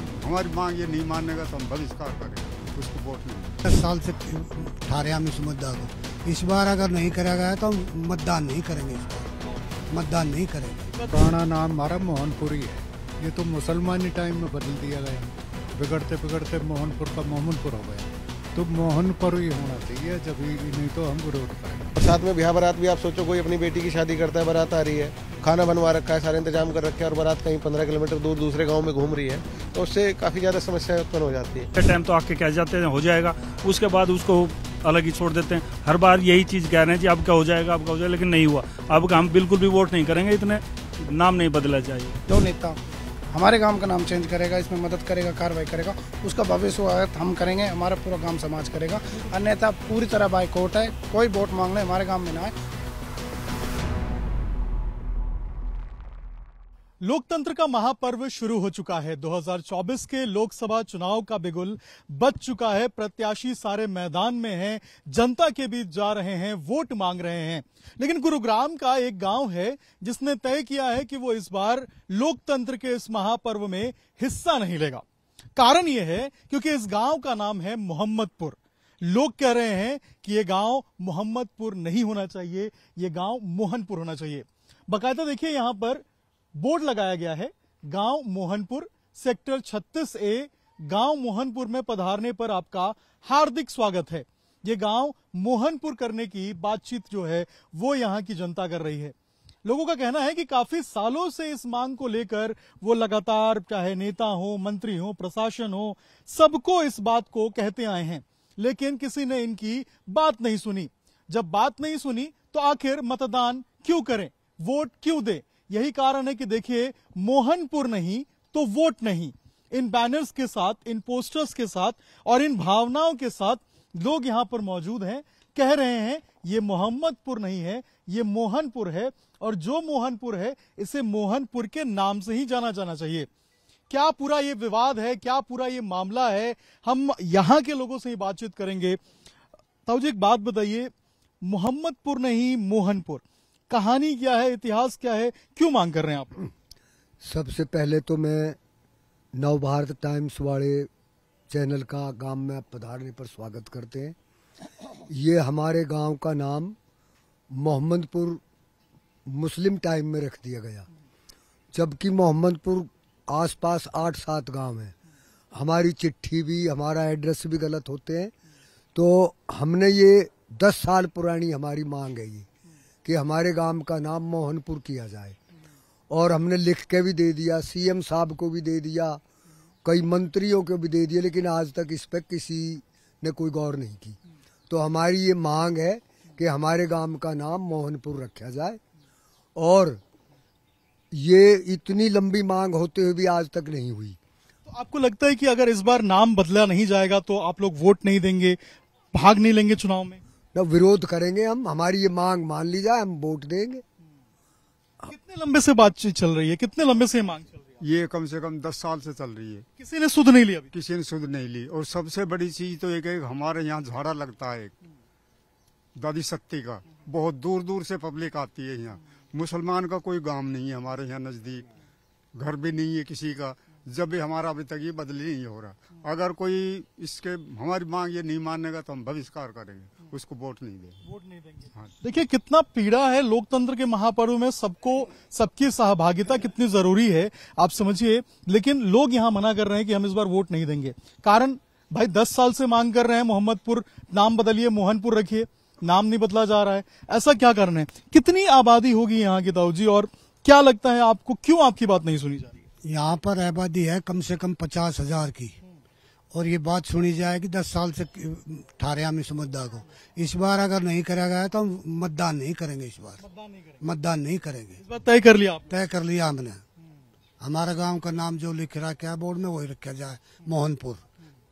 के हमारी मांग ये नहीं मानने तो हम बहिष्कार करेंगे उसको वोट नहीं दस साल से ठा रहे हम इस मुद्दा को इस बार अगर नहीं करा गया तो हम मतदान नहीं करेंगे इस बार मतदान नहीं करेंगे पुराना नाम हमारा मोहनपुरी है ये तो मुसलमानी टाइम में बदल दिया गया बिगड़ते बिगड़ते मोहनपुर का मोहनपुर हो गया तो मोहन पर ही होना चाहिए जब नहीं तो हम विरोध करेंगे साथ में ब्याह बारात भी आप सोचो कोई अपनी बेटी की शादी करता है बारात आ रही है खाना बनवा रखा है सारे इंतजाम कर रखे है और बारात कहीं पंद्रह किलोमीटर दूर दूसरे गाँव में घूम रही है तो उससे काफ़ी ज़्यादा समस्या उत्पन्न हो जाती है टाइम तो आके कह जाते हैं हो जाएगा उसके बाद उसको अलग ही छोड़ देते हैं हर बार यही चीज़ कह रहे हैं जी अब क्या हो जाएगा अब क्या हो जाएगा लेकिन नहीं हुआ अब हम बिल्कुल भी वोट नहीं करेंगे इतने नाम नहीं बदला चाहिए क्यों नेता हमारे गांव का नाम चेंज करेगा इसमें मदद करेगा कार्रवाई करेगा उसका भविष्य स्वागत हम करेंगे हमारा पूरा गांव समाज करेगा अन्यथा पूरी तरह बाइकआउट है कोई वोट मांगने हमारे गाँव में ना आए लोकतंत्र का महापर्व शुरू हो चुका है 2024 के लोकसभा चुनाव का बिगुल बच चुका है प्रत्याशी सारे मैदान में हैं, जनता के बीच जा रहे हैं वोट मांग रहे हैं लेकिन गुरुग्राम का एक गांव है जिसने तय किया है कि वो इस बार लोकतंत्र के इस महापर्व में हिस्सा नहीं लेगा कारण यह है क्योंकि इस गांव का नाम है मोहम्मदपुर लोग कह रहे हैं कि ये गांव मोहम्मदपुर नहीं होना चाहिए ये गांव मोहनपुर होना चाहिए बकायदा देखिए यहां पर बोर्ड लगाया गया है गांव मोहनपुर सेक्टर 36 ए गांव मोहनपुर में पधारने पर आपका हार्दिक स्वागत है ये गांव मोहनपुर करने की बातचीत जो है वो यहाँ की जनता कर रही है लोगों का कहना है कि काफी सालों से इस मांग को लेकर वो लगातार चाहे नेता हो मंत्री हो प्रशासन हो सबको इस बात को कहते आए हैं लेकिन किसी ने इनकी बात नहीं सुनी जब बात नहीं सुनी तो आखिर मतदान क्यों करें वोट क्यों दें यही कारण है कि देखिए मोहनपुर नहीं तो वोट नहीं इन बैनर्स के साथ इन पोस्टर्स के साथ और इन भावनाओं के साथ लोग यहां पर मौजूद हैं कह रहे हैं ये मोहम्मदपुर नहीं है ये मोहनपुर है और जो मोहनपुर है इसे मोहनपुर के नाम से ही जाना जाना चाहिए क्या पूरा ये विवाद है क्या पूरा ये मामला है हम यहाँ के लोगों से ही बातचीत करेंगे ताऊ एक बात बताइए मोहम्मदपुर नहीं मोहनपुर कहानी क्या है इतिहास क्या है क्यों मांग कर रहे हैं आप सबसे पहले तो मैं नव भारत टाइम्स वाले चैनल का गांव में पधारने पर स्वागत करते हैं ये हमारे गांव का नाम मोहम्मदपुर मुस्लिम टाइम में रख दिया गया जबकि मोहम्मदपुर आसपास आठ सात गांव हैं हमारी चिट्ठी भी हमारा एड्रेस भी गलत होते हैं तो हमने ये दस साल पुरानी हमारी मांग है ये कि हमारे गांव का नाम मोहनपुर किया जाए और हमने लिख के भी दे दिया सीएम साहब को भी दे दिया कई मंत्रियों को भी दे दिया लेकिन आज तक इस पर किसी ने कोई गौर नहीं की तो हमारी ये मांग है कि हमारे गांव का नाम मोहनपुर रखा जाए और ये इतनी लंबी मांग होते हुए भी आज तक नहीं हुई तो आपको लगता है कि अगर इस बार नाम बदला नहीं जाएगा तो आप लोग वोट नहीं देंगे भाग नहीं लेंगे चुनाव में ना विरोध करेंगे हम हमारी ये मांग मान ली जाए हम वोट देंगे कितने लंबे से बातचीत चल रही है कितने लंबे से मांग चल रही है ये कम से कम दस साल से चल रही है किसी ने सुध नहीं लिया किसी ने सुध नहीं ली और सबसे बड़ी चीज तो एक एक हमारे यहाँ झाड़ा लगता है दादी शक्ति का बहुत दूर दूर से पब्लिक आती है यहाँ मुसलमान का कोई गांव नहीं है हमारे यहाँ नजदीक घर भी नहीं है किसी का जब भी हमारा अभी तक ये बदली नहीं हो रहा अगर कोई इसके हमारी मांग ये नहीं मानेगा तो हम बहिष्कार करेंगे उसको वोट नहीं देंगे वोट नहीं देंगे हाँ देखिए कितना पीड़ा है लोकतंत्र के महापर्व में सबको सबकी सहभागिता कितनी जरूरी है आप समझिए लेकिन लोग यहाँ मना कर रहे हैं कि हम इस बार वोट नहीं देंगे कारण भाई दस साल से मांग कर रहे हैं मोहम्मदपुर नाम बदलिए मोहनपुर रखिए नाम नहीं बदला जा रहा है ऐसा क्या कारण है कितनी आबादी होगी यहाँ की दाऊजी जी और क्या लगता है आपको क्यों आपकी बात नहीं सुनी जा रही यहाँ पर आबादी है कम से कम पचास हजार की और ये बात सुनी जाए कि दस साल से ठारे हम इस मुद्दा को इस बार अगर नहीं करा गया तो हम मतदान नहीं करेंगे इस बार मतदान नहीं करेंगे तय कर लिया तय कर लिया हमने हमारे गांव का नाम जो लिख रहा क्या बोर्ड में वही रखा जाए मोहनपुर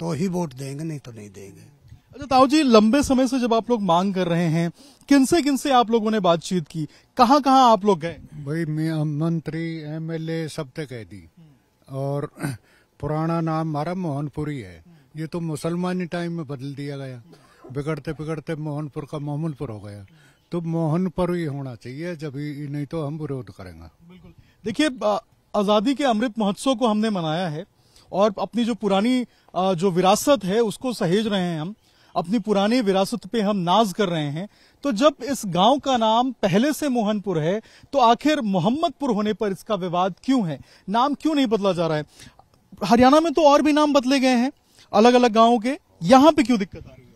तो ही वोट देंगे नहीं तो नहीं देंगे अच्छा ताऊ जी लंबे समय से जब आप लोग मांग कर रहे हैं किनसे किनसे आप लोगों ने बातचीत की कहाँ कहाँ आप लोग गए भाई मैं मंत्री एमएलए सब तक कह दी और पुराना नाम हमारा मोहनपुरी है ये तो मुसलमानी टाइम में बदल दिया गया बिगड़ते बिगड़ते मोहनपुर का मोहनपुर हो गया तो मोहनपुर ही होना चाहिए जब ही नहीं तो हम विरोध करेंगे देखिए आज़ादी के अमृत महोत्सव को हमने मनाया है और अपनी जो पुरानी जो विरासत है उसको सहेज रहे हैं हम अपनी पुरानी विरासत पे हम नाज कर रहे हैं तो जब इस गांव का नाम पहले से मोहनपुर है तो आखिर मोहम्मदपुर होने पर इसका विवाद क्यों है नाम क्यों नहीं बदला जा रहा है हरियाणा में तो और भी नाम बदले गए हैं अलग अलग गाँव के यहाँ पे क्यों दिक्कत आ रही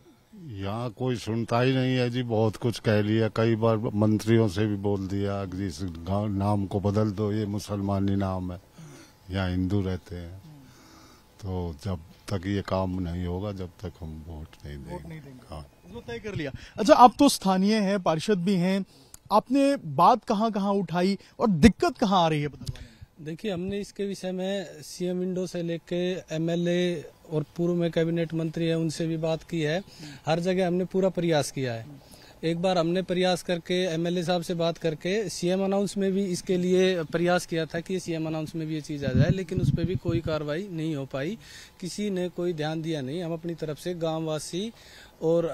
है यहाँ कोई सुनता ही नहीं है जी बहुत कुछ कह लिया कई बार मंत्रियों से भी बोल दिया जिस नाम को बदल दो ये मुसलमानी नाम है यहाँ हिंदू रहते हैं तो जब तक ये काम नहीं होगा जब तक हम वोट नहीं देंगे, देंगे। हाँ तय कर लिया अच्छा आप तो स्थानीय हैं पार्षद भी हैं आपने बात कहाँ कहाँ उठाई और दिक्कत कहाँ आ रही है बदलवाने देखिए हमने इसके विषय में सीएम विंडो से लेके एमएलए और पूर्व में कैबिनेट मंत्री है उनसे भी बात की है हम्म। हर जगह हमने पूरा प्रयास किया है एक बार हमने प्रयास करके एमएलए साहब से बात करके सीएम अनाउंस में भी इसके लिए प्रयास किया था कि सीएम अनाउंस में भी ये चीज़ आ जाए लेकिन उस पर भी कोई कार्रवाई नहीं हो पाई किसी ने कोई ध्यान दिया नहीं हम अपनी तरफ से गांववासी और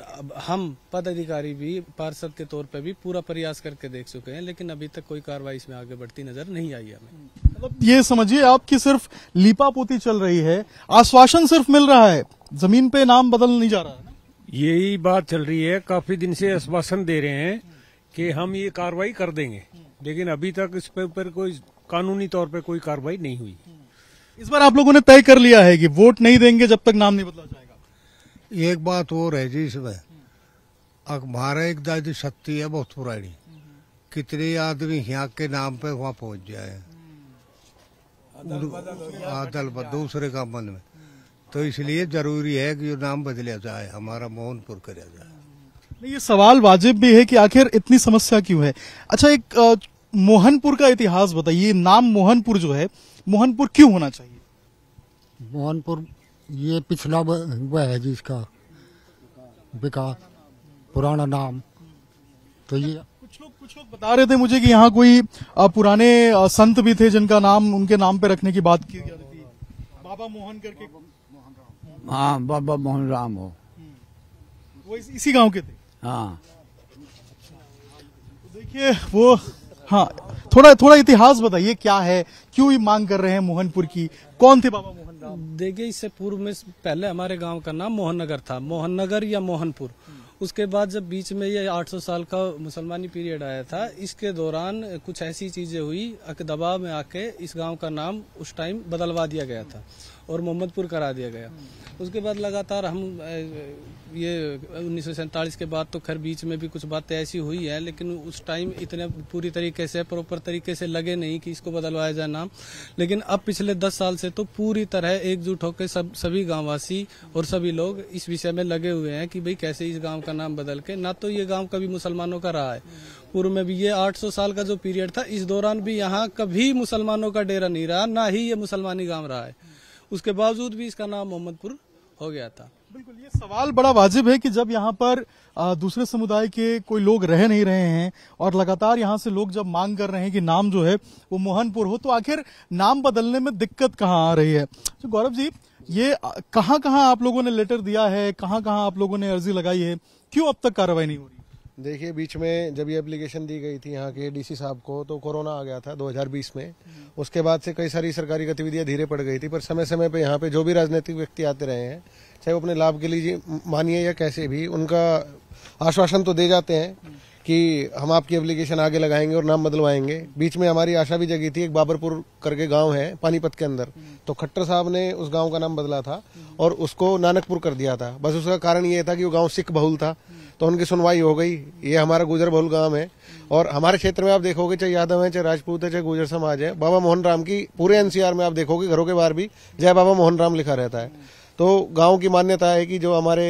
हम पदाधिकारी भी पार्षद के तौर पे भी पूरा प्रयास करके देख चुके हैं लेकिन अभी तक कोई कार्रवाई इसमें आगे बढ़ती नजर नहीं आई हमें मतलब ये समझिए आपकी सिर्फ लीपापोती चल रही है आश्वासन सिर्फ मिल रहा है जमीन पे नाम बदल नहीं जा रहा है यही बात चल रही है काफी दिन से आश्वासन दे रहे हैं कि हम ये कार्रवाई कर देंगे लेकिन अभी तक इस पर कोई कानूनी तौर पर कोई कार्रवाई नहीं हुई इस बार आप लोगों ने तय कर लिया है कि वोट नहीं देंगे जब तक नाम नहीं बदला जाएगा एक बात और है जी इसमें अखबार एक दादी शक्ति है बहुत पुरानी कितने आदमी यहाँ के नाम पे वहाँ पहुँच जाए दूसरे का मन में तो इसलिए जरूरी है कि नाम बदला जाए हमारा मोहनपुर करा जाए ये सवाल वाजिब भी है कि आखिर इतनी समस्या क्यों है अच्छा एक आ, मोहनपुर का इतिहास बताइए नाम मोहनपुर जो है मोहनपुर क्यों होना चाहिए मोहनपुर ये पिछला हुआ है जी इसका विकास पुराना नाम तो ये अच्छा, कुछ लोग कुछ लोग बता रहे थे मुझे कि यहाँ कोई पुराने संत भी थे जिनका नाम उनके नाम पे रखने की बात की जाती थी बाबा मोहन करके हाँ बाबा मोहन राम हो वो इस, इसी गांव के थे हाँ तो देखिए वो हाँ थोड़ा थोड़ा इतिहास बताइए क्या है क्यों ये मांग कर रहे हैं मोहनपुर की कौन थे बाबा मोहन राम देखिए इससे पूर्व में पहले हमारे गांव का नाम मोहन नगर था मोहन नगर या मोहनपुर हम्म। उसके बाद जब बीच में ये 800 साल का मुसलमानी पीरियड आया था इसके दौरान कुछ ऐसी चीजें हुई दबाव में आके इस गांव का नाम उस टाइम बदलवा दिया गया था और मोहम्मदपुर करा दिया गया उसके बाद लगातार हम ये उन्नीस के बाद तो खैर बीच में भी कुछ बातें ऐसी हुई है लेकिन उस टाइम इतने पूरी तरीके से प्रॉपर तरीके से लगे नहीं कि इसको बदलवाया जाए नाम लेकिन अब पिछले दस साल से तो पूरी तरह एकजुट होकर सब सभी गांववासी और सभी लोग इस विषय में लगे हुए हैं कि भाई कैसे इस गांव का नाम बदल के ना तो ये गाँव कभी मुसलमानों का रहा है पूर्व में भी ये आठ साल का जो पीरियड था इस दौरान भी यहाँ कभी मुसलमानों का डेरा नहीं रहा ना ही ये मुसलमानी गांव रहा है उसके बावजूद भी इसका नाम मोहम्मदपुर हो गया था बिल्कुल ये सवाल बड़ा वाजिब है कि जब यहाँ पर दूसरे समुदाय के कोई लोग रह नहीं रहे हैं और लगातार यहाँ से लोग जब मांग कर रहे हैं कि नाम जो है वो मोहनपुर हो तो आखिर नाम बदलने में दिक्कत कहाँ आ रही है तो गौरव जी ये कहाँ कहाँ आप लोगों ने लेटर दिया है कहाँ कहाँ आप लोगों ने अर्जी लगाई है क्यों अब तक कार्रवाई नहीं हो रही देखिए बीच में जब ये एप्लीकेशन दी गई थी यहाँ के डीसी साहब को तो कोरोना आ गया था 2020 में उसके बाद से कई सारी सरकारी गतिविधियां धीरे पड़ गई थी पर समय समय पे यहाँ पे जो भी राजनीतिक व्यक्ति आते रहे हैं चाहे वो अपने लाभ के लिए मानिए या कैसे भी उनका आश्वासन तो दे जाते हैं कि हम आपकी एप्लीकेशन आगे लगाएंगे और नाम बदलवाएंगे बीच में हमारी आशा भी जगी थी एक बाबरपुर करके गांव है पानीपत के अंदर तो खट्टर साहब ने उस गांव का नाम बदला था और उसको नानकपुर कर दिया था बस उसका कारण ये था कि वो गांव सिख बहुल था तो उनकी सुनवाई हो गई ये हमारा गुजर बहुल गांव है और हमारे क्षेत्र में आप देखोगे चाहे यादव है चाहे राजपूत है चाहे गुजर समाज है बाबा मोहन राम की पूरे एनसीआर में आप देखोगे घरों के बाहर भी जय बाबा मोहन राम लिखा रहता है तो गांव की मान्यता है कि जो हमारे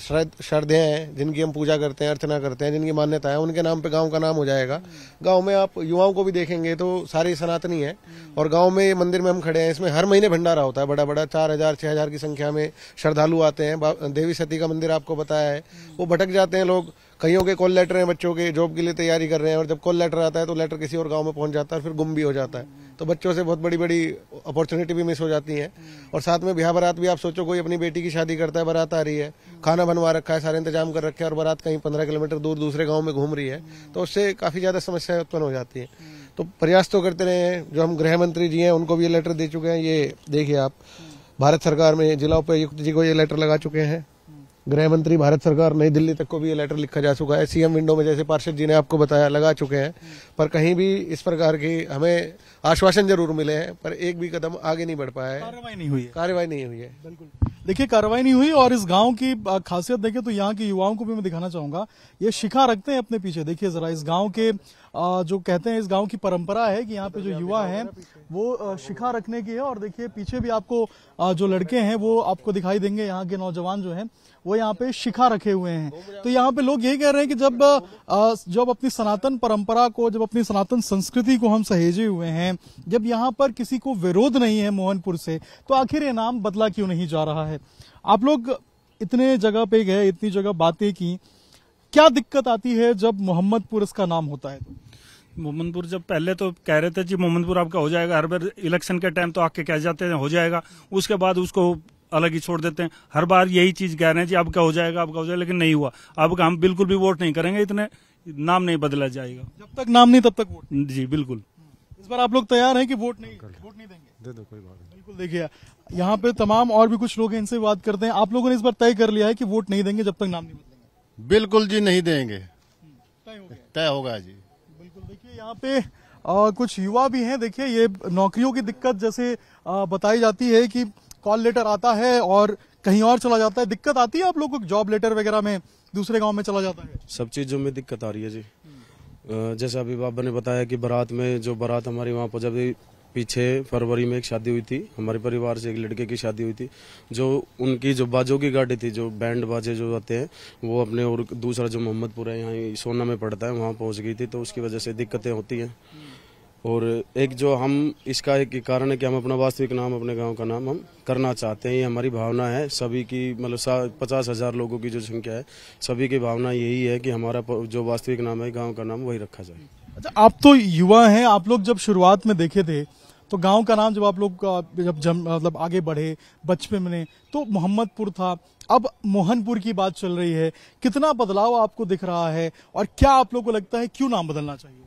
श्रद्धे हैं जिनकी हम पूजा करते हैं अर्चना करते हैं जिनकी मान्यता है उनके नाम पे गांव का नाम हो जाएगा गांव में आप युवाओं को भी देखेंगे तो सारे सनातनी हैं और गांव में मंदिर में हम खड़े हैं इसमें हर महीने भंडारा होता है बड़ा बड़ा चार हजार छः हजार की संख्या में श्रद्धालु आते हैं देवी सती का मंदिर आपको बताया है वो भटक जाते हैं लोग कईयों के कॉल लेटर हैं बच्चों के जॉब के लिए तैयारी कर रहे हैं और जब कॉल लेटर आता है तो लेटर किसी और गाँव में पहुंच जाता है और फिर गुम भी हो जाता है तो बच्चों से बहुत बड़ी बड़ी अपॉर्चुनिटी भी मिस हो जाती है और साथ में ब्याह बारात भी आप सोचो कोई अपनी बेटी की शादी करता है बारात आ रही है खाना बनवा रखा है सारे इंतजाम कर रखे हैं और बारात कहीं पंद्रह किलोमीटर दूर दूसरे गाँव में घूम रही है तो उससे काफ़ी ज़्यादा समस्याएं उत्पन्न हो जाती हैं तो प्रयास तो करते रहे हैं जो हम गृह मंत्री जी हैं उनको भी ये लेटर दे चुके हैं ये देखिए आप भारत सरकार में जिला उपायुक्त जी को ये लेटर लगा चुके हैं गृह मंत्री भारत सरकार नई दिल्ली तक को भी ये लेटर लिखा जा चुका है सीएम विंडो में जैसे पार्षद जी ने आपको बताया लगा चुके हैं पर कहीं भी इस प्रकार की हमें आश्वासन जरूर मिले हैं पर एक भी कदम आगे नहीं बढ़ पाया है कार्रवाई नहीं हुई है कार्रवाई नहीं हुई है बिल्कुल देखिए कार्रवाई नहीं हुई और इस गांव की खासियत देखिये तो यहाँ के युवाओं को भी मैं दिखाना चाहूंगा ये शिखा रखते हैं अपने पीछे देखिए जरा इस गांव के जो कहते हैं इस गांव की परंपरा है कि यहाँ पे जो युवा हैं वो शिखा रखने की है और देखिए पीछे भी आपको जो लड़के हैं वो आपको दिखाई देंगे यहाँ के नौजवान जो है वो यहाँ पे शिखा रखे हुए हैं तो यहाँ पे लोग ये कह रहे हैं कि जब जब अपनी सनातन परंपरा को जब अपनी सनातन संस्कृति को हम सहेजे हुए हैं जब यहाँ पर किसी को विरोध नहीं है मोहनपुर से तो आखिर ये नाम बदला क्यों नहीं जा रहा है आप लोग इतने जगह पे गए इतनी जगह बातें की क्या दिक्कत आती है जब मोहम्मदपुर इसका नाम होता है मोहम्मदपुर जब पहले तो कह रहे थे जी मोहम्मदपुर आपका हो जाएगा हर बार इलेक्शन के टाइम तो आके कह जाते हैं हो जाएगा उसके बाद उसको अलग ही छोड़ देते हैं हर बार यही चीज कह रहे हैं जी अब क्या हो जाएगा अब क्या हो जाएगा लेकिन नहीं हुआ अब हम बिल्कुल भी वोट नहीं करेंगे इतने नाम नहीं बदला जाएगा जब तक नाम नहीं तब तक वोट जी बिल्कुल इस बार आप लोग तैयार हैं कि वोट नहीं वोट नहीं देंगे दे दो कोई बात नहीं बिल्कुल देखिए यहाँ पे तमाम और भी कुछ लोग हैं इनसे बात करते हैं आप लोगों ने इस बार तय कर लिया है कि वोट नहीं देंगे जब तक नाम नहीं बदलेंगे बिल्कुल जी नहीं देंगे हम्म, तय होगा जी बिल्कुल देखिए यहाँ पे आ, कुछ युवा भी हैं देखिए ये नौकरियों की दिक्कत जैसे बताई जाती है कि कॉल लेटर आता है और कहीं और चला जाता है दिक्कत आती है आप लोग को जॉब लेटर वगैरह में दूसरे गाँव में चला जाता है सब चीजों में दिक्कत आ रही है जी जैसा अभी बाबा ने बताया कि बारात में जो बारात हमारी वहाँ पर जब पीछे फरवरी में एक शादी हुई थी हमारे परिवार से एक लड़के की शादी हुई थी जो उनकी जो बाजों की गाड़ी थी जो बैंड बाजे जो आते हैं वो अपने और दूसरा जो मोहम्मदपुर है यहाँ सोना में पड़ता है वहाँ पहुँच गई थी तो उसकी वजह से दिक्कतें होती हैं और एक जो हम इसका एक कारण है कि हम अपना वास्तविक नाम अपने गांव का नाम हम करना चाहते हैं ये हमारी भावना है सभी की मतलब पचास हजार लोगों की जो संख्या है सभी की भावना यही है कि हमारा जो वास्तविक नाम है गांव का नाम वही रखा जाए अच्छा आप तो युवा हैं आप लोग जब शुरुआत में देखे थे तो गांव का नाम जब आप लोग जब जम मतलब आगे बढ़े बचपन में तो मोहम्मदपुर था अब मोहनपुर की बात चल रही है कितना बदलाव आपको दिख रहा है और क्या आप लोग को लगता है क्यों नाम बदलना चाहिए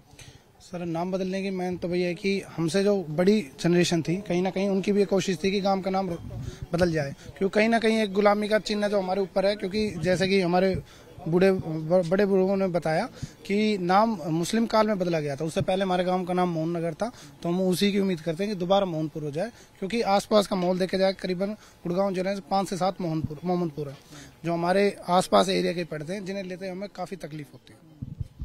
सर नाम बदलने की मैं तो भैया है कि हमसे जो बड़ी जनरेशन थी कहीं ना कहीं उनकी भी कोशिश थी कि गांव का नाम बदल जाए क्योंकि कहीं ना कहीं एक गुलामी का चिन्ह जो हमारे ऊपर है क्योंकि जैसे कि हमारे बूढ़े बड़े बुजुर्गों ने बताया कि नाम मुस्लिम काल में बदला गया था उससे पहले हमारे गांव का नाम मोहन नगर था तो हम उसी की उम्मीद करते हैं कि दोबारा मोहनपुर हो जाए क्योंकि आसपास का माहौल देखा जाए करीबन गुड़गांव जिले से पाँच से सात मोहनपुर मोहम्मदपुर है जो हमारे आसपास एरिया के पड़ते हैं जिन्हें लेते हमें काफ़ी तकलीफ होती है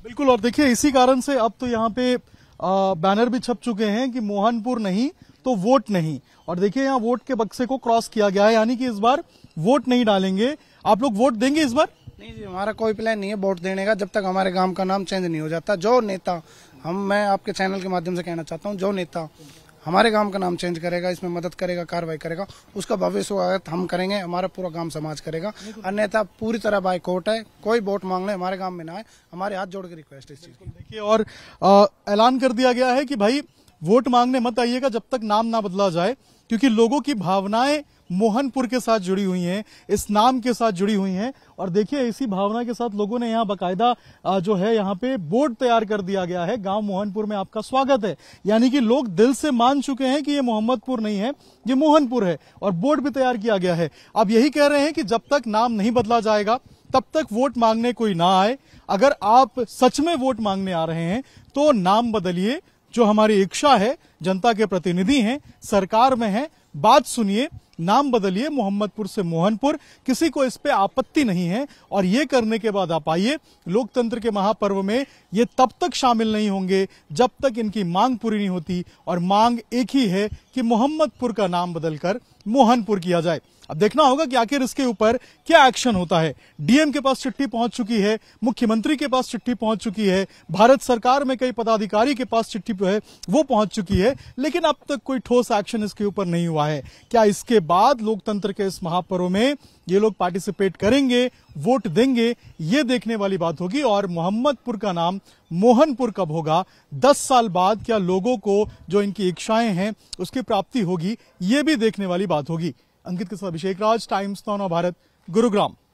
बिल्कुल और देखिए इसी कारण से अब तो यहाँ पे आ, बैनर भी छप चुके हैं कि मोहनपुर नहीं तो वोट नहीं और देखिए यहाँ वोट के बक्से को क्रॉस किया गया है यानी कि इस बार वोट नहीं डालेंगे आप लोग वोट देंगे इस बार नहीं जी हमारा कोई प्लान नहीं है वोट देने का जब तक हमारे गांव का नाम चेंज नहीं हो जाता जो नेता हम मैं आपके चैनल के माध्यम से कहना चाहता हूँ जो नेता हमारे गांव का नाम चेंज करेगा इसमें मदद करेगा कार्रवाई करेगा उसका भव्य स्वागत हम करेंगे हमारा पूरा गांव समाज करेगा अन्यथा पूरी तरह कोर्ट है कोई वोट मांगने हमारे गांव में ना आए हमारे हाथ जोड़ के रिक्वेस्ट इस चीज देखिए और ऐलान कर दिया गया है कि भाई वोट मांगने मत आइएगा जब तक नाम ना बदला जाए क्योंकि लोगों की भावनाएं मोहनपुर के साथ जुड़ी हुई हैं इस नाम के साथ जुड़ी हुई हैं और देखिए इसी भावना के साथ लोगों ने यहाँ बाकायदा जो है यहाँ पे बोर्ड तैयार कर दिया गया है गांव मोहनपुर में आपका स्वागत है यानी कि लोग दिल से मान चुके हैं कि ये मोहम्मदपुर नहीं है ये मोहनपुर है और बोर्ड भी तैयार किया गया है अब यही कह रहे हैं कि जब तक नाम नहीं बदला जाएगा तब तक वोट मांगने कोई ना आए अगर आप सच में वोट मांगने आ रहे हैं तो नाम बदलिए जो हमारी इच्छा है जनता के प्रतिनिधि हैं सरकार में है बात सुनिए नाम बदलिए मोहम्मदपुर से मोहनपुर किसी को इस पे आपत्ति नहीं है और ये करने के बाद आप आइए लोकतंत्र के महापर्व में ये तब तक शामिल नहीं होंगे जब तक इनकी मांग पूरी नहीं होती और मांग एक ही है कि मोहम्मदपुर का नाम बदलकर मोहनपुर किया जाए अब देखना होगा कि आखिर इसके ऊपर क्या एक्शन होता है डीएम के पास चिट्ठी पहुंच चुकी है मुख्यमंत्री के पास चिट्ठी पहुंच चुकी है भारत सरकार में कई पदाधिकारी के पास चिट्ठी है वो पहुंच चुकी है लेकिन अब तक कोई ठोस एक्शन इसके ऊपर नहीं हुआ है क्या इसके बाद लोकतंत्र के इस महापर्व में ये लोग पार्टिसिपेट करेंगे वोट देंगे ये देखने वाली बात होगी और मोहम्मदपुर का नाम मोहनपुर कब होगा दस साल बाद क्या लोगों को जो इनकी इच्छाएं हैं उसकी प्राप्ति होगी ये भी देखने वाली बात होगी अंकित के साथ अभिषेक राज टाइम्स नौ भारत गुरुग्राम